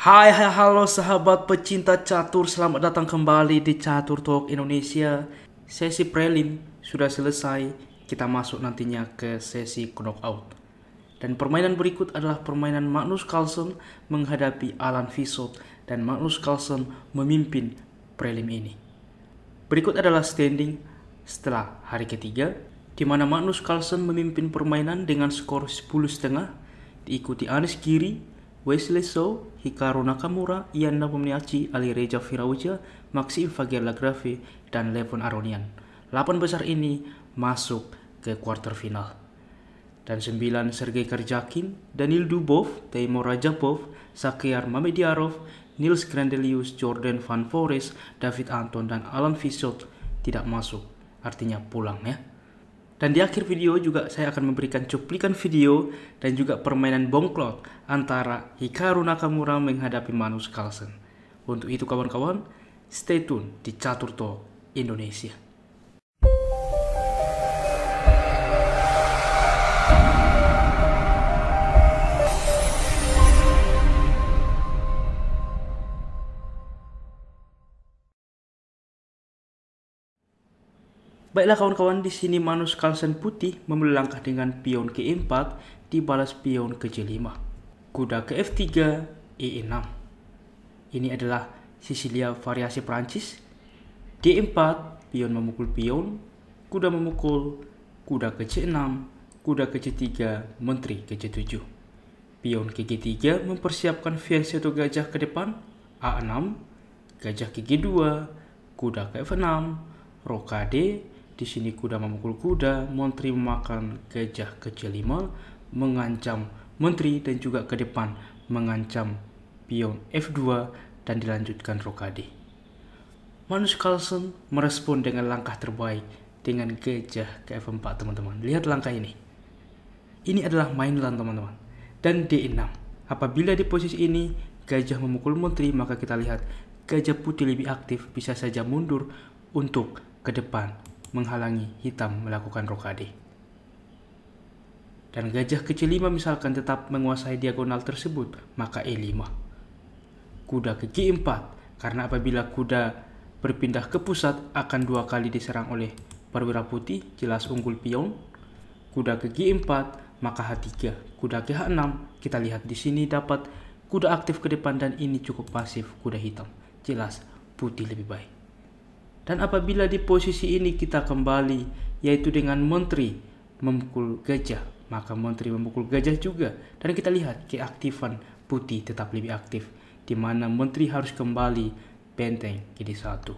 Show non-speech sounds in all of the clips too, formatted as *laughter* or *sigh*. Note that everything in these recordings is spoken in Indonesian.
Hai hai halo sahabat pecinta catur Selamat datang kembali di Catur Talk Indonesia Sesi prelim sudah selesai Kita masuk nantinya ke sesi knockout Dan permainan berikut adalah permainan Magnus Carlsen Menghadapi Alan Visot Dan Magnus Carlsen memimpin prelim ini Berikut adalah standing setelah hari ketiga di mana Magnus Carlsen memimpin permainan dengan skor 10,5 diikuti Anis Giri Wesley So, Hikaru Nakamura, Ian Nabumiachi, Ali Reja Firauja, Maxi Fagir Lagrave, dan Levon Aronian. 8 besar ini masuk ke quarter final. Dan 9 Sergei Karjakin, Daniel Dubov, Teimur Rajapov, Sakyar Mamediarov, Nils Grandelius, Jordan Van Forest, David Anton, dan Alan Vissot tidak masuk. Artinya pulang ya. Dan di akhir video juga saya akan memberikan cuplikan video dan juga permainan bongklok antara Hikaru Nakamura menghadapi Manus Carlsen. Untuk itu kawan-kawan, stay tune di Catur Talk Indonesia. Baiklah kawan-kawan, di sini Manus kalsen putih memulai langkah dengan pion ke 4 dibalas pion ke J5. Kuda ke F3, E6. Ini adalah Sicilia variasi Perancis. D4, pion memukul pion, kuda memukul, kuda ke C6, kuda ke C3, menteri ke C7. Pion ke G3 mempersiapkan fianchetto gajah ke depan, A6, gajah ke G2, kuda ke F6, rokade, di sini kuda memukul kuda, menteri memakan gajah kecil lima, mengancam Menteri dan juga ke depan mengancam pion F2 dan dilanjutkan rokade. Manus Carlsen merespon dengan langkah terbaik dengan gajah ke F4 teman-teman. Lihat langkah ini. Ini adalah mainland teman-teman. Dan D6. Apabila di posisi ini gajah memukul menteri maka kita lihat gajah putih lebih aktif bisa saja mundur untuk ke depan menghalangi hitam melakukan rokade. Dan gajah kecil lima misalkan tetap menguasai diagonal tersebut, maka E5. Kuda ke G4, karena apabila kuda berpindah ke pusat akan dua kali diserang oleh perwira putih, jelas unggul pion. Kuda ke G4, maka H3. Kuda ke H6, kita lihat di sini dapat kuda aktif ke depan dan ini cukup pasif kuda hitam. Jelas putih lebih baik. Dan apabila di posisi ini kita kembali, yaitu dengan menteri memukul gajah, maka menteri memukul gajah juga. Dan kita lihat keaktifan putih tetap lebih aktif, di mana menteri harus kembali benteng jadi satu.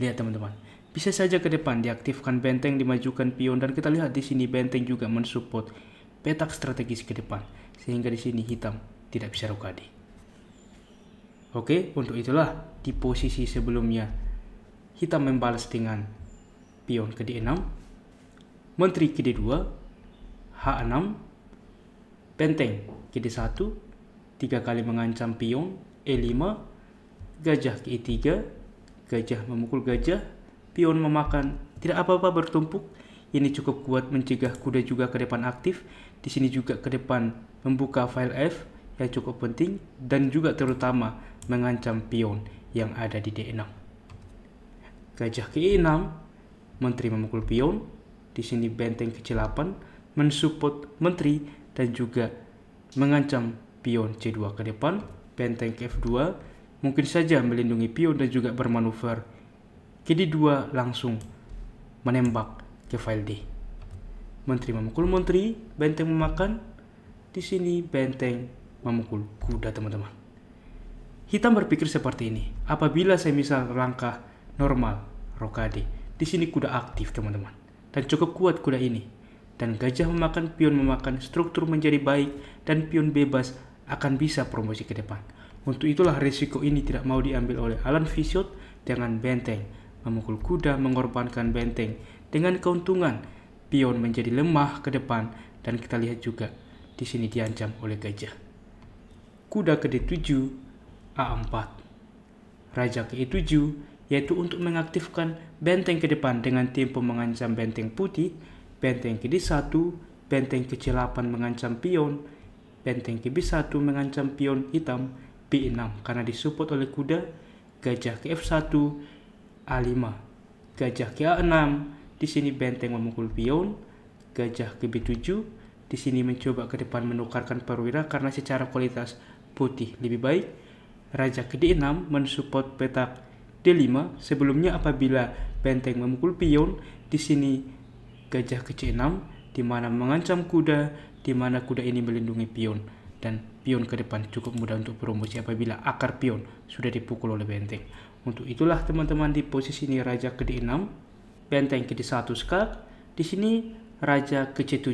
Lihat teman-teman, bisa saja ke depan diaktifkan benteng, dimajukan pion, dan kita lihat di sini benteng juga mensupport petak strategis ke depan, sehingga di sini hitam tidak bisa rokadi. Oke, untuk itulah di posisi sebelumnya kita membalas dengan pion ke D6, menteri ke D2, H6, benteng ke D1, tiga kali mengancam pion, E5, gajah ke E3, gajah memukul gajah, pion memakan, tidak apa-apa bertumpuk, ini cukup kuat mencegah kuda juga ke depan aktif, di sini juga ke depan membuka file F yang cukup penting dan juga terutama mengancam pion yang ada di D6 gajah ke-6, menteri memukul pion, di sini benteng ke-8 mensupport menteri dan juga mengancam pion C2 ke depan, benteng ke F2 mungkin saja melindungi pion dan juga bermanuver. d 2 langsung menembak ke file D. Menteri memukul menteri, benteng memakan, di sini benteng memukul kuda teman-teman. Hitam berpikir seperti ini, apabila saya misal langkah normal, rokade. Di sini kuda aktif, teman-teman. Dan cukup kuat kuda ini. Dan gajah memakan pion memakan struktur menjadi baik dan pion bebas akan bisa promosi ke depan. Untuk itulah risiko ini tidak mau diambil oleh Alan Fisiot dengan benteng. Memukul kuda mengorbankan benteng dengan keuntungan pion menjadi lemah ke depan dan kita lihat juga di sini diancam oleh gajah. Kuda ke D7, A4. Raja ke E7, yaitu untuk mengaktifkan benteng ke depan dengan tempo mengancam benteng putih, benteng ke D1, benteng ke C8 mengancam pion, benteng ke B1 mengancam pion hitam, B6 karena disupport oleh kuda, gajah ke F1, A5, gajah ke A6, di sini benteng memukul pion, gajah ke B7, di sini mencoba ke depan menukarkan perwira karena secara kualitas putih lebih baik, raja ke D6 mensupport petak D5. Sebelumnya apabila benteng memukul pion, di sini gajah ke C6, di mana mengancam kuda, di mana kuda ini melindungi pion. Dan pion ke depan cukup mudah untuk promosi apabila akar pion sudah dipukul oleh benteng. Untuk itulah teman-teman di posisi ini raja ke D6, benteng ke D1 skak, di sini raja ke C7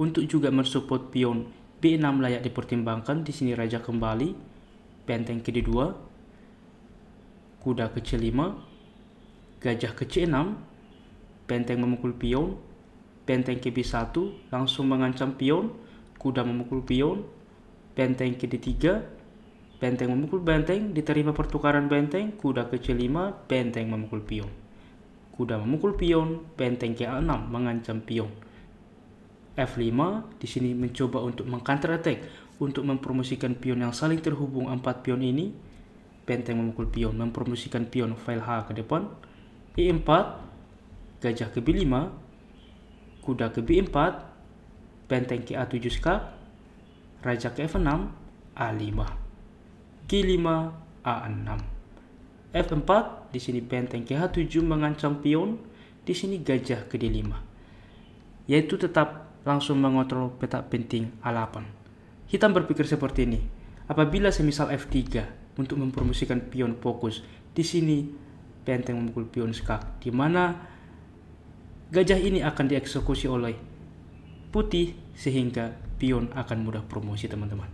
untuk juga mensupport pion B6 layak dipertimbangkan. Di sini raja kembali, benteng ke D2, kuda kecil 5, gajah kecil 6, benteng memukul pion, benteng kb 1 langsung mengancam pion, kuda memukul pion, benteng kd 3, benteng memukul benteng, diterima pertukaran benteng, kuda kecil 5, benteng memukul pion. Kuda memukul pion, benteng a 6 mengancam pion. F5 di sini mencoba untuk mengcounter attack untuk mempromosikan pion yang saling terhubung empat pion ini benteng memukul pion, mempromosikan pion file H ke depan. E4, gajah ke B5, kuda ke B4, benteng ke A7 skak, raja ke F6, A5. G5, A6. F4, di sini benteng ke H7 mengancam pion, di sini gajah ke D5. Yaitu tetap langsung mengontrol petak penting A8. Hitam berpikir seperti ini. Apabila semisal F3 untuk mempromosikan pion fokus. Di sini benteng memukul pion skak, di mana gajah ini akan dieksekusi oleh putih sehingga pion akan mudah promosi teman-teman.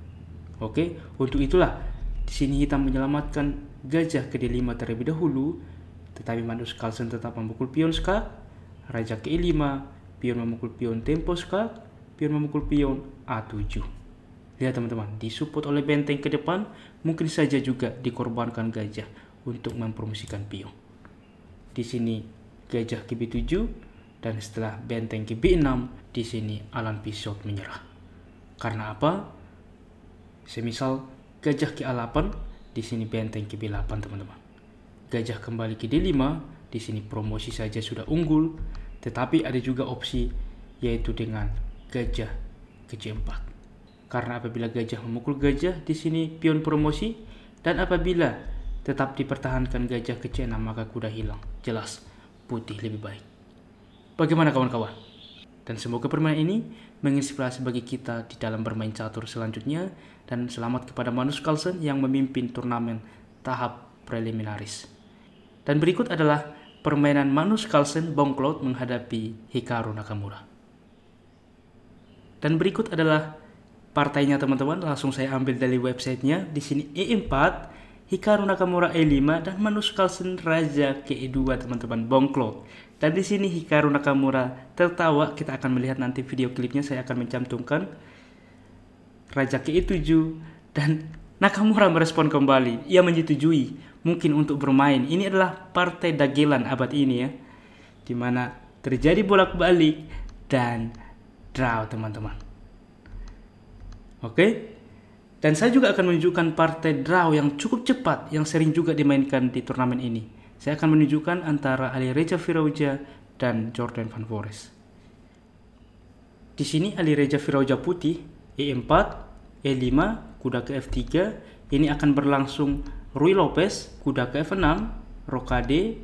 Oke, untuk itulah di sini hitam menyelamatkan gajah ke D5 terlebih dahulu, tetapi Magnus Carlsen tetap memukul pion skak, raja ke E5, pion memukul pion tempo skak, pion memukul pion A7. Lihat ya, teman-teman, disupport oleh benteng ke depan, mungkin saja juga dikorbankan gajah untuk mempromosikan pion Di sini gajah kb 7 dan setelah benteng kb 6 di sini Alan Pisot menyerah. Karena apa? Semisal gajah ke 8 di sini benteng kb 8 teman-teman. Gajah kembali ke D5, di sini promosi saja sudah unggul, tetapi ada juga opsi yaitu dengan gajah ke C4 karena apabila gajah memukul gajah, di sini pion promosi, dan apabila tetap dipertahankan gajah ke C6 maka kuda hilang. Jelas, putih lebih baik. Bagaimana kawan-kawan? Dan semoga permainan ini menginspirasi bagi kita di dalam bermain catur selanjutnya dan selamat kepada Manus Carlsen yang memimpin turnamen tahap preliminaris. Dan berikut adalah permainan Manus Carlsen Bongcloud menghadapi Hikaru Nakamura. Dan berikut adalah partainya teman-teman langsung saya ambil dari websitenya di sini E4 Hikaru Nakamura E5 dan Manus Carlsen Raja ke 2 teman-teman bongklo. Dan di sini Hikaru Nakamura tertawa kita akan melihat nanti video klipnya saya akan mencantumkan Raja ke 7 dan Nakamura merespon kembali. Ia menyetujui mungkin untuk bermain. Ini adalah partai dagelan abad ini ya. Dimana terjadi bolak-balik dan draw teman-teman. Oke? Dan saya juga akan menunjukkan partai draw yang cukup cepat yang sering juga dimainkan di turnamen ini. Saya akan menunjukkan antara Ali Reza Firauja dan Jordan Van Voorhis. Di sini Ali Reza Firauja putih, E4, E5, e kuda ke F3, ini akan berlangsung Rui Lopez, kuda ke F6, rokade,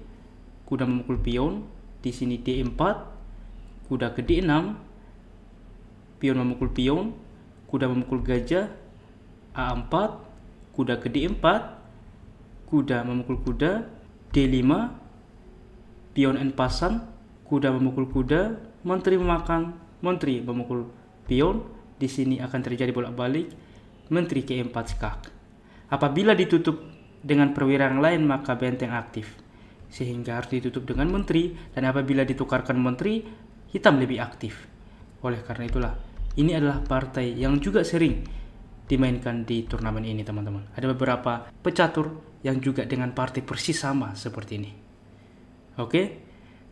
kuda memukul pion, di sini D4, kuda ke D6, pion memukul pion, kuda memukul gajah A4, kuda ke D4, kuda memukul kuda D5, pion N pasang, kuda memukul kuda, menteri memakan, menteri memukul pion, di sini akan terjadi bolak-balik, menteri ke 4 skak. Apabila ditutup dengan perwira yang lain maka benteng aktif, sehingga harus ditutup dengan menteri, dan apabila ditukarkan menteri, hitam lebih aktif. Oleh karena itulah, ini adalah partai yang juga sering dimainkan di turnamen ini teman-teman. Ada beberapa pecatur yang juga dengan partai persis sama seperti ini. Oke?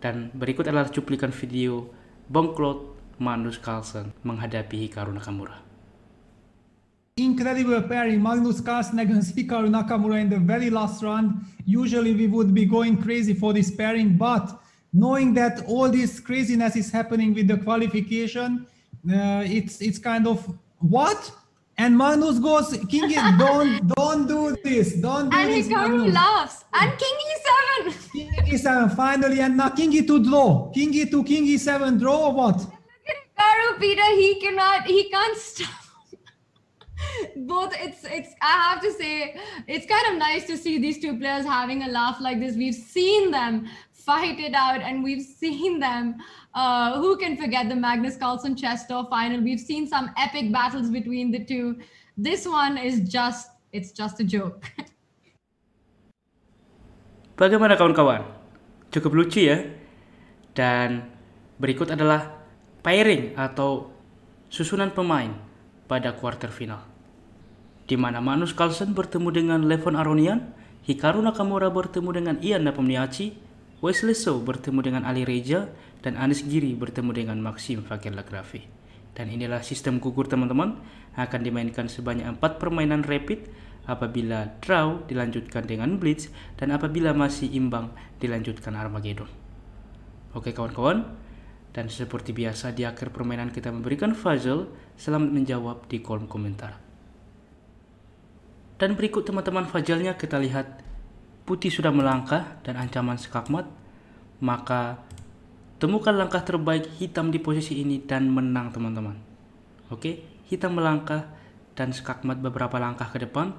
Dan berikut adalah cuplikan video Bongklot Magnus Carlsen menghadapi Hikaru Nakamura. Incredible pairing, Magnus Carlsen against Hikaru Nakamura in the very last round. Usually we would be going crazy for this pairing, but knowing that all this craziness is happening with the qualification, Uh, it's it's kind of what and Manus goes, King is don't don't do this, don't do and this. And laughs. And King E7. King E7 finally, and now King E2 draw. King E2, King E7 draw or what? look at Hikaru, Peter. He cannot. He can't stop. Both. It's it's. I have to say, it's kind of nice to see these two players having a laugh like this. We've seen them fight it out. And we've *laughs* seen them. Uh, who can forget the Magnus Carlsen Chester final? We've seen some epic battles between the two. This one is just, it's just a joke. *laughs* Bagaimana kawan-kawan? Cukup lucu ya? Dan berikut adalah pairing atau susunan pemain pada quarter final. Di mana Manus Carlsen bertemu dengan Levon Aronian, Hikaru Nakamura bertemu dengan Ian Nepomniachtchi, Wesley So bertemu dengan Ali Reza dan Anis Giri bertemu dengan Maxim Fakir Lagrafi. Dan inilah sistem gugur teman-teman akan dimainkan sebanyak 4 permainan rapid apabila draw dilanjutkan dengan blitz dan apabila masih imbang dilanjutkan Armageddon. Oke kawan-kawan, dan seperti biasa di akhir permainan kita memberikan puzzle, selamat menjawab di kolom komentar. Dan berikut teman-teman Fajalnya kita lihat putih sudah melangkah dan ancaman skakmat, maka temukan langkah terbaik hitam di posisi ini dan menang teman-teman. Oke, hitam melangkah dan skakmat beberapa langkah ke depan,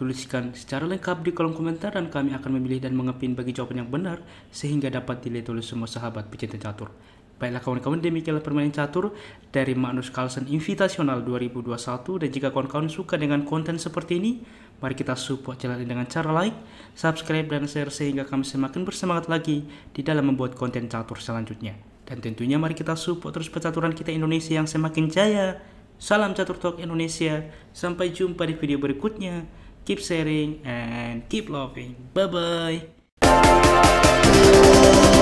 Tuliskan secara lengkap di kolom komentar dan kami akan memilih dan mengepin bagi jawaban yang benar sehingga dapat dilihat oleh semua sahabat pecinta catur. Baiklah kawan-kawan, demikianlah permainan catur dari Magnus Carlsen Invitational 2021 dan jika kawan-kawan suka dengan konten seperti ini, mari kita support channel ini dengan cara like, subscribe, dan share sehingga kami semakin bersemangat lagi di dalam membuat konten catur selanjutnya. Dan tentunya mari kita support terus percaturan kita Indonesia yang semakin jaya. Salam Catur Talk Indonesia, sampai jumpa di video berikutnya keep sharing, and keep loving. Bye bye.